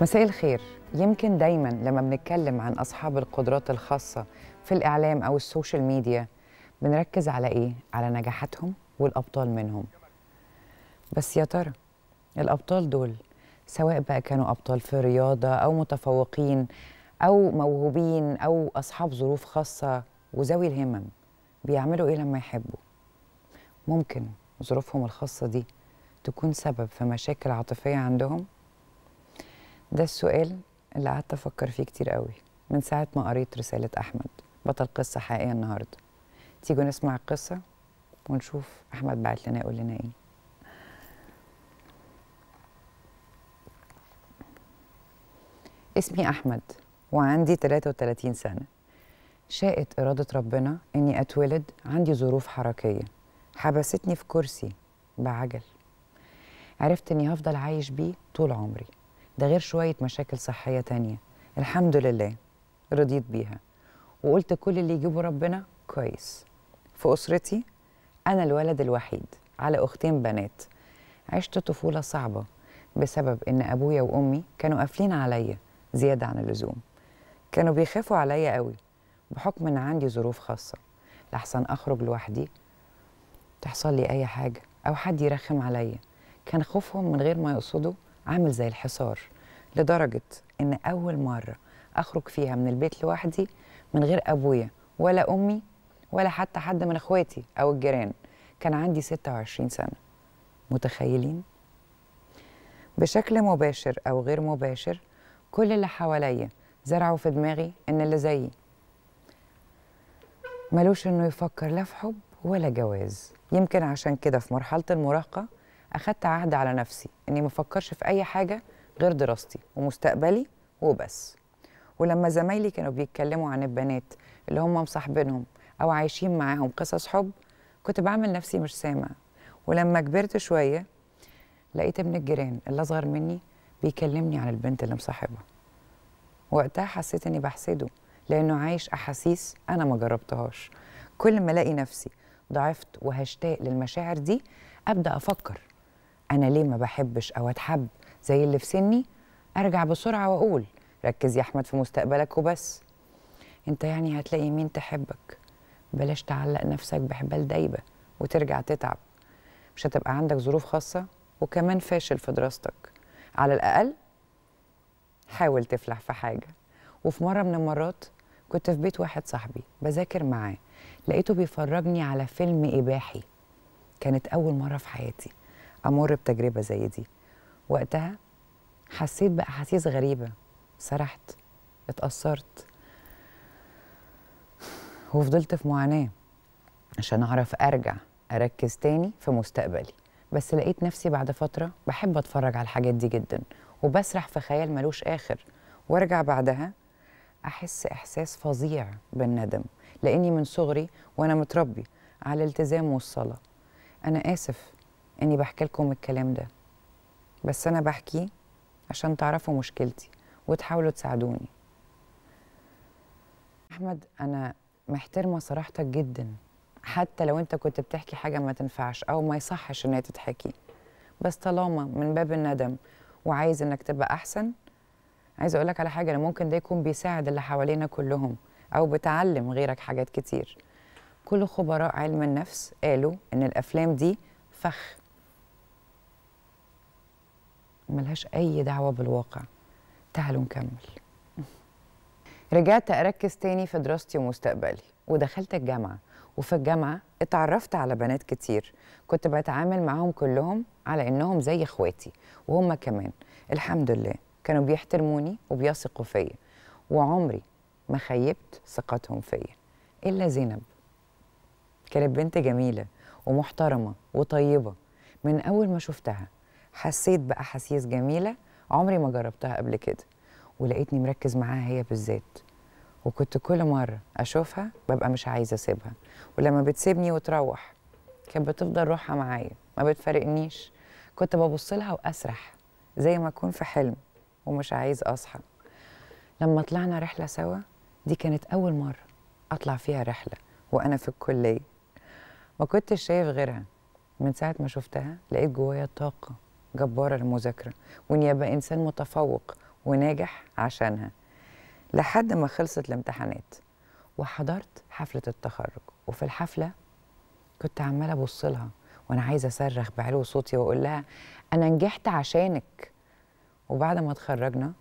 مساء الخير يمكن دايما لما بنتكلم عن اصحاب القدرات الخاصه في الاعلام او السوشيال ميديا بنركز على ايه على نجاحاتهم والابطال منهم بس يا ترى الابطال دول سواء بقى كانوا ابطال في الرياضه او متفوقين او موهوبين او اصحاب ظروف خاصه وذوي الهمم بيعملوا ايه لما يحبوا ممكن ظروفهم الخاصه دي تكون سبب في مشاكل عاطفيه عندهم ده السؤال اللي قعدت افكر فيه كتير قوي من ساعه ما قريت رساله احمد بطل قصه حقيقيه النهارده تيجوا نسمع القصه ونشوف احمد بعت لنا يقول لنا ايه اسمي احمد وعندي 33 سنه شاءت اراده ربنا اني اتولد عندي ظروف حركيه حبستني في كرسي بعجل عرفت اني هفضل عايش بيه طول عمري ده غير شوية مشاكل صحية تانية الحمد لله رضيت بيها وقلت كل اللي يجيبه ربنا كويس في أسرتي أنا الولد الوحيد على أختين بنات عشت طفولة صعبة بسبب إن أبويا وأمي كانوا قافلين عليا زيادة عن اللزوم كانوا بيخافوا عليا قوي بحكم إن عندي ظروف خاصة لحسن أخرج لوحدي تحصل لي أي حاجة أو حد يرخم عليا كان خوفهم من غير ما يقصدوا عامل زي الحصار لدرجه ان اول مره اخرج فيها من البيت لوحدي من غير ابويا ولا امي ولا حتى حد من اخواتي او الجيران كان عندي 26 سنه متخيلين بشكل مباشر او غير مباشر كل اللي حواليا زرعوا في دماغي ان اللي زيي ملوش انه يفكر لا في حب ولا جواز يمكن عشان كده في مرحله المراهقه اخدت عهد على نفسي اني مفكرش في اي حاجه غير دراستي ومستقبلي وبس ولما زمايلي كانوا بيتكلموا عن البنات اللي هم مصاحبينهم او عايشين معاهم قصص حب كنت بعمل نفسي مش سامع ولما كبرت شويه لقيت ابن الجيران اللي اصغر مني بيكلمني عن البنت اللي مصاحبها وقتها حسيت اني بحسده لانه عايش احاسيس انا ما جربتهاش كل ما الاقي نفسي ضعفت وهشتاق للمشاعر دي ابدا افكر انا ليه ما بحبش او اتحب زي اللي في سني ارجع بسرعه واقول ركز يا احمد في مستقبلك وبس انت يعني هتلاقي مين تحبك بلاش تعلق نفسك بحبال دايبه وترجع تتعب مش هتبقى عندك ظروف خاصه وكمان فاشل في دراستك على الاقل حاول تفلح في حاجه وفي مره من المرات كنت في بيت واحد صاحبي بذاكر معاه لقيته بيفرجني على فيلم اباحي كانت اول مره في حياتي امر بتجربه زي دي وقتها حسيت باحاسيس غريبه سرحت اتاثرت وفضلت في معاناه عشان اعرف ارجع اركز تاني في مستقبلي بس لقيت نفسي بعد فتره بحب اتفرج على الحاجات دي جدا وبسرح في خيال ملوش اخر وارجع بعدها احس احساس فظيع بالندم لاني من صغري وانا متربي على الالتزام والصلاه انا اسف اني بحكي لكم الكلام ده بس انا بحكيه عشان تعرفوا مشكلتي وتحاولوا تساعدوني احمد انا محترمه صراحتك جدا حتى لو انت كنت بتحكي حاجه ما تنفعش او ما يصحش انها تتحكي بس طالما من باب الندم وعايز انك تبقى احسن عايزه اقول لك على حاجه انا ممكن ده يكون بيساعد اللي حوالينا كلهم او بتعلم غيرك حاجات كتير كل خبراء علم النفس قالوا ان الافلام دي فخ ملهاش أي دعوة بالواقع تعالوا نكمل رجعت أركز تاني في دراستي ومستقبلي ودخلت الجامعة وفي الجامعة اتعرفت على بنات كتير كنت بتعامل معاهم كلهم على إنهم زي إخواتي وهم كمان الحمد لله كانوا بيحترموني وبيثقوا فيا وعمري ما خيبت ثقتهم فيا إلا زينب كانت بنت جميلة ومحترمة وطيبة من أول ما شفتها حسيت باحاسيس جميله عمري ما جربتها قبل كده ولقيتني مركز معاها هي بالذات وكنت كل مره اشوفها ببقى مش عايزه اسيبها ولما بتسيبني وتروح كانت بتفضل روحها معايا ما بتفارقنيش كنت ببص لها واسرح زي ما اكون في حلم ومش عايز اصحى لما طلعنا رحله سوا دي كانت اول مره اطلع فيها رحله وانا في الكليه ما كنتش شايف غيرها من ساعه ما شفتها لقيت جوايا طاقه جبارة للمذاكرة وإن يبقى إنسان متفوق وناجح عشانها لحد ما خلصت الامتحانات وحضرت حفلة التخرج وفي الحفلة كنت عمالة أبص لها وأنا عايزة أصرخ بعلو صوتي وأقول لها أنا نجحت عشانك وبعد ما اتخرجنا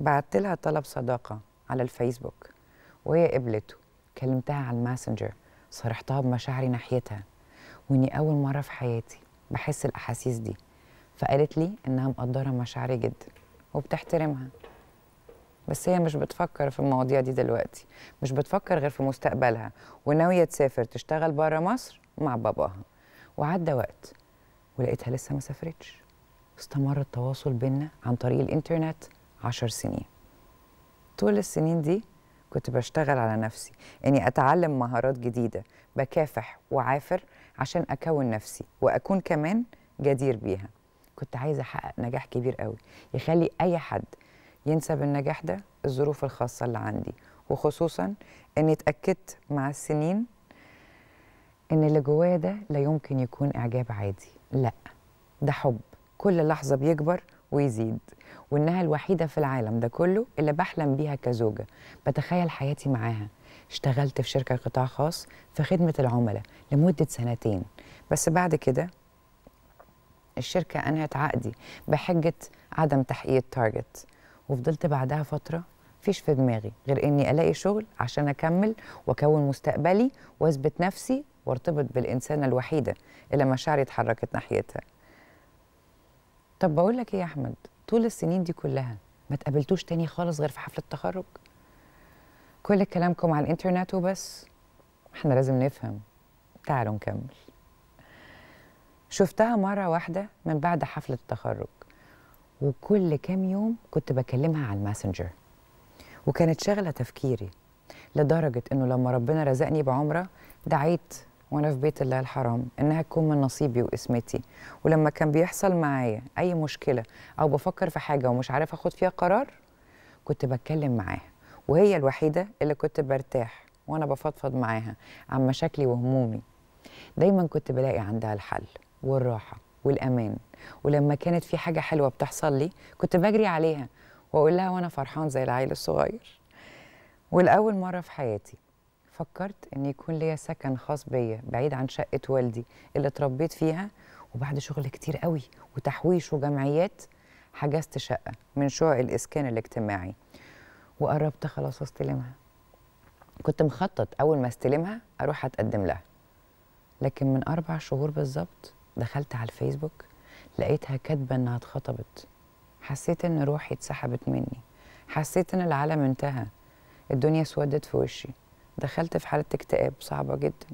بعت لها طلب صداقة على الفيسبوك وهي قبلته كلمتها على الماسنجر صرحتها بمشاعري ناحيتها وإني أول مرة في حياتي بحس الأحاسيس دي فقالت لي انها مقدره مشاعري جدا وبتحترمها بس هي مش بتفكر في المواضيع دي دلوقتي مش بتفكر غير في مستقبلها وناويه تسافر تشتغل بره مصر مع باباها وعدى وقت ولقيتها لسه ما سافرتش استمر التواصل بينا عن طريق الانترنت عشر سنين طول السنين دي كنت بشتغل على نفسي اني اتعلم مهارات جديده بكافح وعافر عشان اكون نفسي واكون كمان جدير بيها كنت عايزه احقق نجاح كبير قوي يخلي اي حد ينسب النجاح ده الظروف الخاصه اللي عندي وخصوصا اني اتاكدت مع السنين ان اللي جوايا ده لا يمكن يكون اعجاب عادي لا ده حب كل لحظه بيكبر ويزيد وانها الوحيده في العالم ده كله اللي بحلم بيها كزوجه بتخيل حياتي معاها اشتغلت في شركه قطاع خاص في خدمه العملاء لمده سنتين بس بعد كده الشركه انهت عقدي بحجه عدم تحقيق التارجت وفضلت بعدها فتره فيش في دماغي غير اني الاقي شغل عشان اكمل واكون مستقبلي واثبت نفسي وارتبط بالانسانه الوحيده اللي مشاعري اتحركت ناحيتها طب بقول لك ايه يا احمد طول السنين دي كلها ما تقابلتوش تاني خالص غير في حفله التخرج كل كلامكم على الانترنت وبس احنا لازم نفهم تعالوا نكمل شفتها مرة واحدة من بعد حفلة التخرج وكل كام يوم كنت بكلمها على الماسنجر وكانت شغلة تفكيري لدرجة إنه لما ربنا رزقني بعمرة دعيت وأنا في بيت الله الحرام إنها تكون من نصيبي وإسمتي ولما كان بيحصل معايا أي مشكلة أو بفكر في حاجة ومش عارف أخد فيها قرار كنت بتكلم معاها وهي الوحيدة اللي كنت برتاح وأنا بفضفض معاها عن مشاكلي وهمومي دايما كنت بلاقي عندها الحل والراحه والامان ولما كانت في حاجه حلوه بتحصل لي كنت بجري عليها واقول لها وانا فرحان زي العيل الصغير ولاول مره في حياتي فكرت ان يكون ليا سكن خاص بيا بعيد عن شقه والدي اللي اتربيت فيها وبعد شغل كتير قوي وتحويش وجمعيات حجزت شقه من شقق الاسكان الاجتماعي وقربت خلاص استلمها كنت مخطط اول ما استلمها اروح اتقدم لها لكن من اربع شهور بالظبط دخلت على الفيسبوك لقيتها كاتبه انها اتخطبت حسيت ان روحي اتسحبت مني حسيت ان العالم انتهى الدنيا اسودت في وشي دخلت في حاله اكتئاب صعبه جدا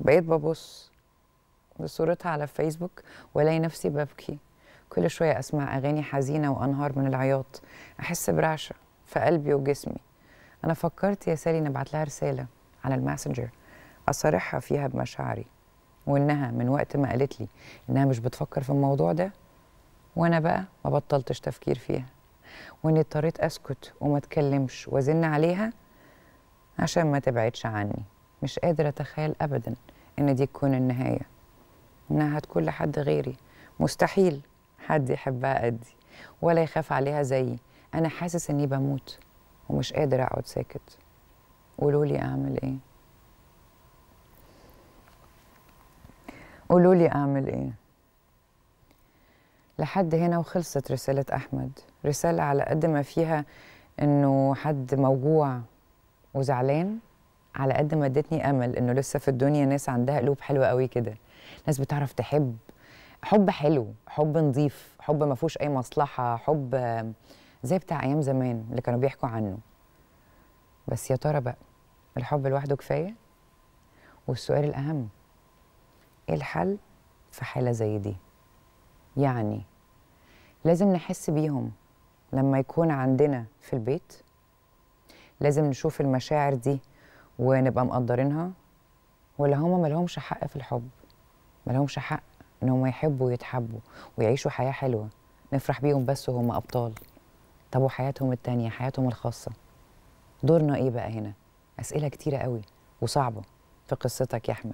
بقيت ببص بصورتها على الفيسبوك والاقي نفسي ببكي كل شويه اسمع اغاني حزينه وانهار من العياط احس برعشه في قلبي وجسمي انا فكرت يا سالي نبعت لها رساله على الماسنجر اصارحها فيها بمشاعري وانها من وقت ما قالت لي انها مش بتفكر في الموضوع ده وانا بقى ما بطلتش تفكير فيها واني اضطريت اسكت وما اتكلمش وازن عليها عشان ما تبعدش عني مش قادره اتخيل ابدا ان دي تكون النهايه انها هتكون لحد غيري مستحيل حد يحبها قدي ولا يخاف عليها زيي انا حاسس اني بموت ومش قادر اقعد ساكت قولوا لي اعمل ايه قولوا لي أعمل إيه لحد هنا وخلصت رسالة أحمد رسالة على قد ما فيها إنه حد موجوع وزعلان على قد ما ادتني أمل إنه لسه في الدنيا ناس عندها قلوب حلوة قوي كده ناس بتعرف تحب حب حلو حب نظيف حب ما فيهوش أي مصلحة حب زي بتاع أيام زمان اللي كانوا بيحكوا عنه بس يا ترى بقى الحب لوحده كفاية والسؤال الأهم الحل في حالة زي دي يعني لازم نحس بيهم لما يكون عندنا في البيت لازم نشوف المشاعر دي ونبقى مقدرينها ولا هما ملهمش حق في الحب ملهمش حق ان هما يحبوا ويتحبوا ويعيشوا حياة حلوة نفرح بيهم بس وهم أبطال طب وحياتهم التانية حياتهم الخاصة دورنا ايه بقى هنا أسئلة كتيرة قوي وصعبة في قصتك يا أحمد